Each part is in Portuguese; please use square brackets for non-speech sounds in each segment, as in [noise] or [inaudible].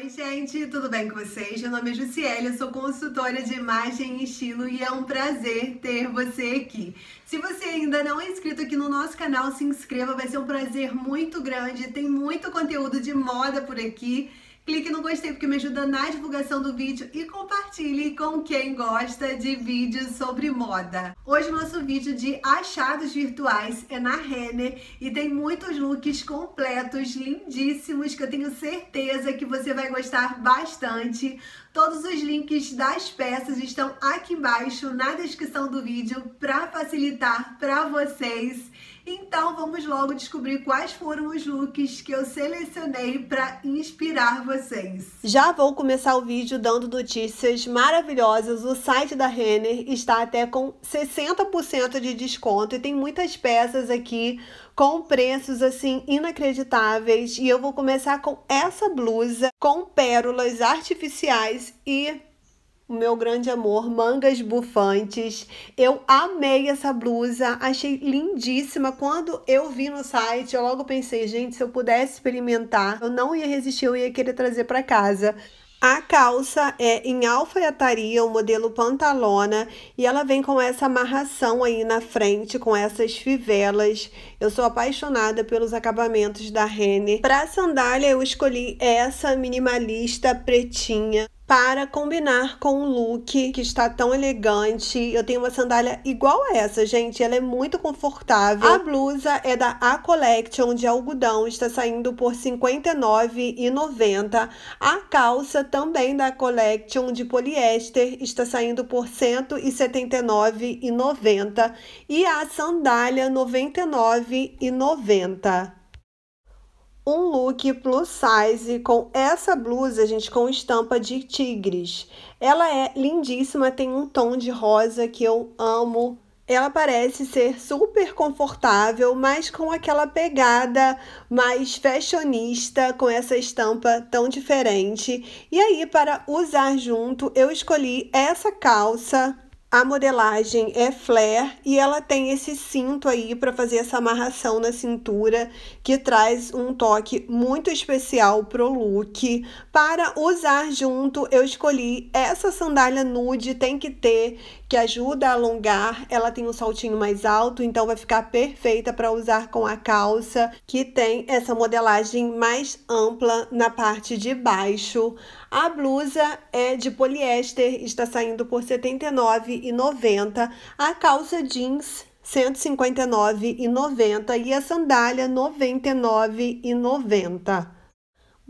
Oi, gente, tudo bem com vocês? Meu nome é Jussiele, eu sou consultora de imagem e estilo e é um prazer ter você aqui. Se você ainda não é inscrito aqui no nosso canal, se inscreva, vai ser um prazer muito grande. Tem muito conteúdo de moda por aqui clique no gostei porque me ajuda na divulgação do vídeo e compartilhe com quem gosta de vídeos sobre moda. Hoje o nosso vídeo de achados virtuais é na Renner e tem muitos looks completos, lindíssimos, que eu tenho certeza que você vai gostar bastante. Todos os links das peças estão aqui embaixo na descrição do vídeo para facilitar para vocês. Então vamos logo descobrir quais foram os looks que eu selecionei para inspirar vocês. Já vou começar o vídeo dando notícias maravilhosas. O site da Renner está até com 60% de desconto e tem muitas peças aqui com preços assim inacreditáveis. E eu vou começar com essa blusa com pérolas artificiais e o meu grande amor, mangas bufantes. Eu amei essa blusa, achei lindíssima. Quando eu vi no site, eu logo pensei, gente, se eu pudesse experimentar, eu não ia resistir, eu ia querer trazer para casa. A calça é em alfaiataria, o modelo pantalona, e ela vem com essa amarração aí na frente, com essas fivelas. Eu sou apaixonada pelos acabamentos da Renner. Para sandália, eu escolhi essa minimalista pretinha para combinar com o look que está tão elegante. Eu tenho uma sandália igual a essa, gente. Ela é muito confortável. A blusa é da A Collection de algodão, está saindo por R$ 59,90. A calça também da Collection de poliéster está saindo por R$ 179,90 e a sandália R$ 99,90 um look plus size com essa blusa, gente, com estampa de tigres. Ela é lindíssima, tem um tom de rosa que eu amo. Ela parece ser super confortável, mas com aquela pegada mais fashionista, com essa estampa tão diferente. E aí, para usar junto, eu escolhi essa calça a modelagem é flare e ela tem esse cinto aí para fazer essa amarração na cintura que traz um toque muito especial pro look. Para usar junto, eu escolhi essa sandália nude, tem que ter que ajuda a alongar. Ela tem um saltinho mais alto, então vai ficar perfeita para usar com a calça que tem essa modelagem mais ampla na parte de baixo. A blusa é de poliéster, está saindo por R$ 79,90. A calça jeans 159,90 e a sandália 99,90.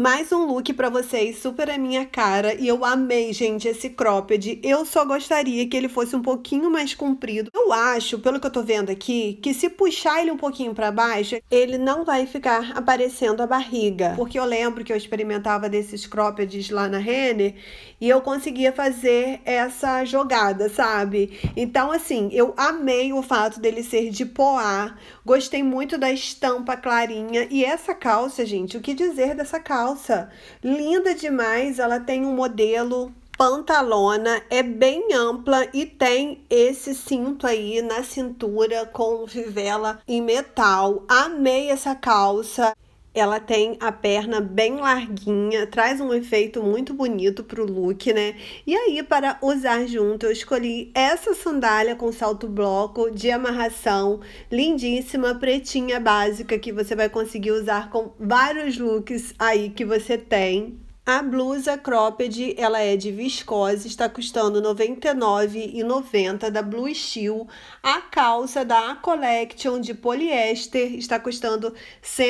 Mais um look para vocês, super a minha cara. E eu amei, gente, esse cropped. Eu só gostaria que ele fosse um pouquinho mais comprido. Eu acho, pelo que eu tô vendo aqui, que se puxar ele um pouquinho para baixo, ele não vai ficar aparecendo a barriga. Porque eu lembro que eu experimentava desses croppeds lá na Renner e eu conseguia fazer essa jogada, sabe? Então, assim, eu amei o fato dele ser de poá. Gostei muito da estampa clarinha. E essa calça, gente, o que dizer dessa calça? calça linda demais. Ela tem um modelo pantalona, é bem ampla e tem esse cinto aí na cintura com fivela em metal. Amei essa calça. Ela tem a perna bem larguinha, traz um efeito muito bonito pro look, né? E aí, para usar junto, eu escolhi essa sandália com salto bloco de amarração, lindíssima, pretinha básica, que você vai conseguir usar com vários looks aí que você tem. A blusa cropped, ela é de viscose, está custando R$ 99,90 da Blue Steel. A calça da A Collection de poliéster está custando R$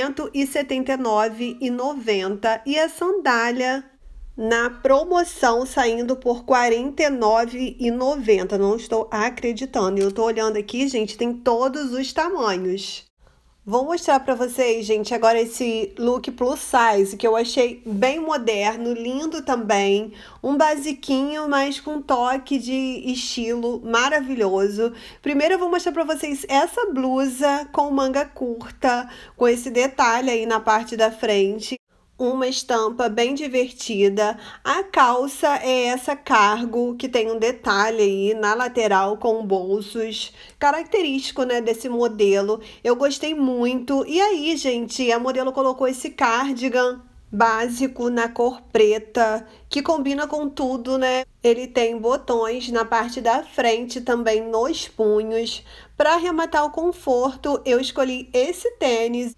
179,90 e a sandália na promoção saindo por R$ 49,90. Não estou acreditando. Eu estou olhando aqui, gente, tem todos os tamanhos. Vou mostrar para vocês, gente, agora esse look plus size, que eu achei bem moderno, lindo também. Um basiquinho, mas com toque de estilo maravilhoso. Primeiro eu vou mostrar para vocês essa blusa com manga curta, com esse detalhe aí na parte da frente uma estampa bem divertida. A calça é essa cargo que tem um detalhe aí na lateral com bolsos, característico, né, desse modelo. Eu gostei muito. E aí, gente, a modelo colocou esse cardigan básico na cor preta, que combina com tudo, né? Ele tem botões na parte da frente, também nos punhos. Para arrematar o conforto, eu escolhi esse tênis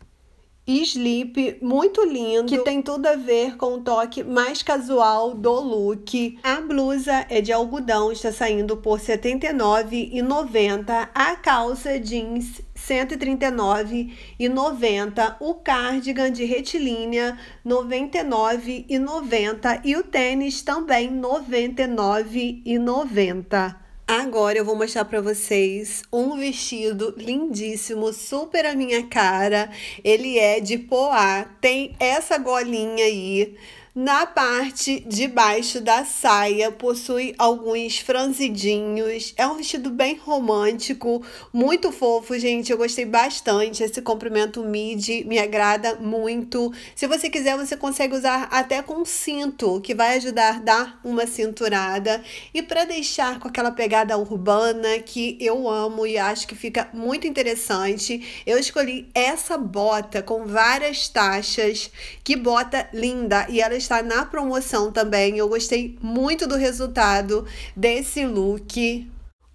Sleep, muito lindo, que tem tudo a ver com o toque mais casual do look. A blusa é de algodão, está saindo por R$ 79,90. A calça jeans 139,90, o cardigan de retilínea 99,90 e o tênis também 99,90. Agora eu vou mostrar para vocês um vestido lindíssimo, super a minha cara. Ele é de poá, tem essa golinha aí na parte de baixo da saia possui alguns franzidinhos. É um vestido bem romântico, muito fofo, gente. Eu gostei bastante. Esse comprimento midi me agrada muito. Se você quiser, você consegue usar até com cinto, que vai ajudar a dar uma cinturada. E para deixar com aquela pegada urbana que eu amo e acho que fica muito interessante, eu escolhi essa bota com várias taxas. Que bota linda! E ela está está na promoção também. Eu gostei muito do resultado desse look.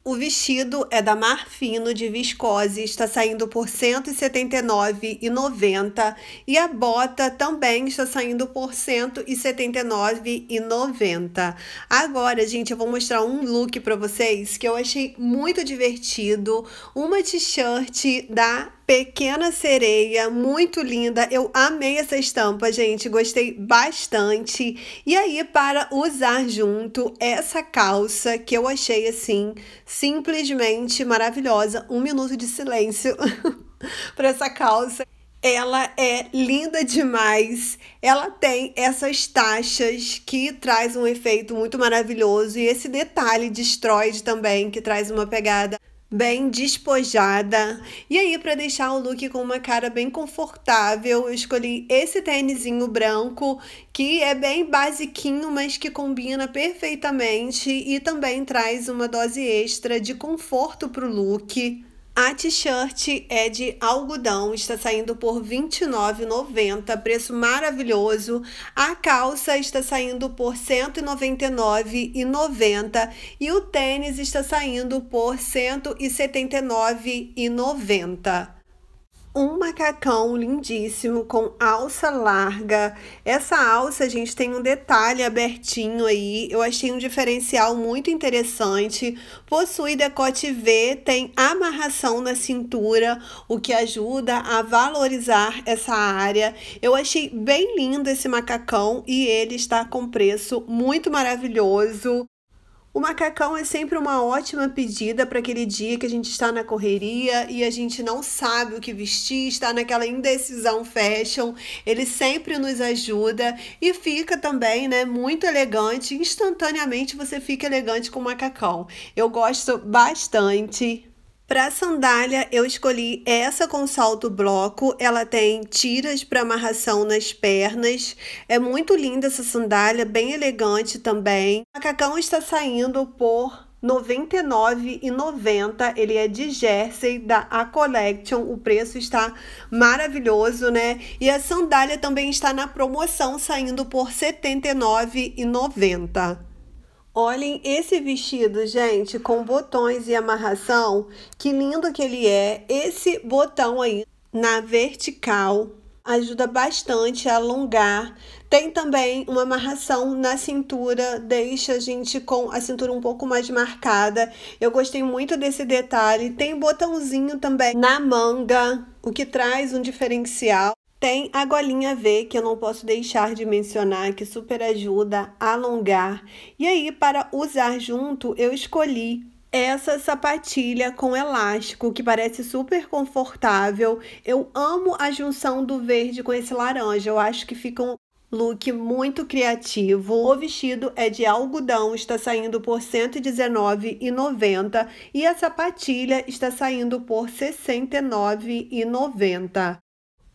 O vestido é da Marfino de viscose, está saindo por R$ 179,90 e a bota também está saindo por R$ 179,90. Agora, gente, eu vou mostrar um look para vocês que eu achei muito divertido, uma t-shirt da Pequena sereia, muito linda. Eu amei essa estampa, gente. Gostei bastante. E aí, para usar junto essa calça que eu achei assim, simplesmente maravilhosa. Um minuto de silêncio [laughs] para essa calça. Ela é linda demais. Ela tem essas taxas que traz um efeito muito maravilhoso e esse detalhe de estroide também que traz uma pegada bem despojada. E aí, para deixar o look com uma cara bem confortável, eu escolhi esse tênisinho branco, que é bem basiquinho, mas que combina perfeitamente e também traz uma dose extra de conforto pro look. A t-shirt é de algodão, está saindo por R$ 29,90, preço maravilhoso. A calça está saindo por R$ 199,90 e o tênis está saindo por R$ 179,90 um macacão lindíssimo com alça larga. Essa alça, a gente, tem um detalhe abertinho aí. Eu achei um diferencial muito interessante. Possui decote V, tem amarração na cintura, o que ajuda a valorizar essa área. Eu achei bem lindo esse macacão e ele está com preço muito maravilhoso. O macacão é sempre uma ótima pedida para aquele dia que a gente está na correria e a gente não sabe o que vestir, está naquela indecisão fashion. Ele sempre nos ajuda e fica também, né, muito elegante. Instantaneamente você fica elegante com o macacão. Eu gosto bastante. Para sandália, eu escolhi essa com salto bloco. Ela tem tiras para amarração nas pernas. É muito linda essa sandália, bem elegante também. O macacão está saindo por R$ 99,90. Ele é de jersey da A Collection. O preço está maravilhoso, né? E a sandália também está na promoção, saindo por R$ 79,90. Olhem esse vestido, gente, com botões e amarração. Que lindo que ele é. Esse botão aí na vertical ajuda bastante a alongar. Tem também uma amarração na cintura, deixa a gente com a cintura um pouco mais marcada. Eu gostei muito desse detalhe. Tem botãozinho também na manga, o que traz um diferencial. Tem a golinha V que eu não posso deixar de mencionar, que super ajuda a alongar. E aí, para usar junto, eu escolhi essa sapatilha com elástico que parece super confortável. Eu amo a junção do verde com esse laranja. Eu acho que fica um look muito criativo. O vestido é de algodão, está saindo por R$ 119,90 e a sapatilha está saindo por R$ 69,90.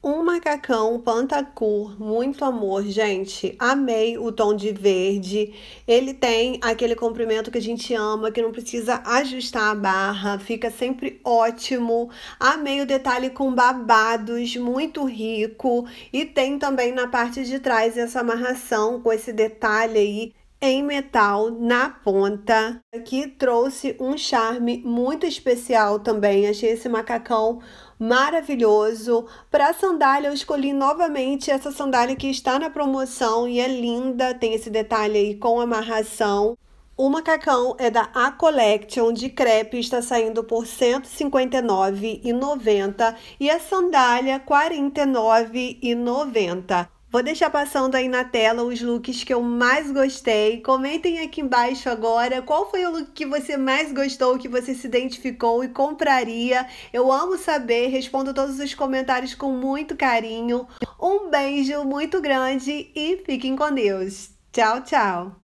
Um macacão pantacur, muito amor, gente. Amei o tom de verde. Ele tem aquele comprimento que a gente ama, que não precisa ajustar a barra, fica sempre ótimo. Amei o detalhe com babados, muito rico. E tem também na parte de trás essa amarração com esse detalhe aí em metal na ponta. Aqui trouxe um charme muito especial também. Achei esse macacão maravilhoso. Para sandália, eu escolhi novamente essa sandália que está na promoção e é linda, tem esse detalhe aí com amarração. O macacão é da A Collection de crepe, está saindo por R$ 159,90 e a sandália R$ 49,90. Vou deixar passando aí na tela os looks que eu mais gostei. Comentem aqui embaixo agora qual foi o look que você mais gostou, que você se identificou e compraria. Eu amo saber, respondo todos os comentários com muito carinho. Um beijo muito grande e fiquem com Deus. Tchau, tchau!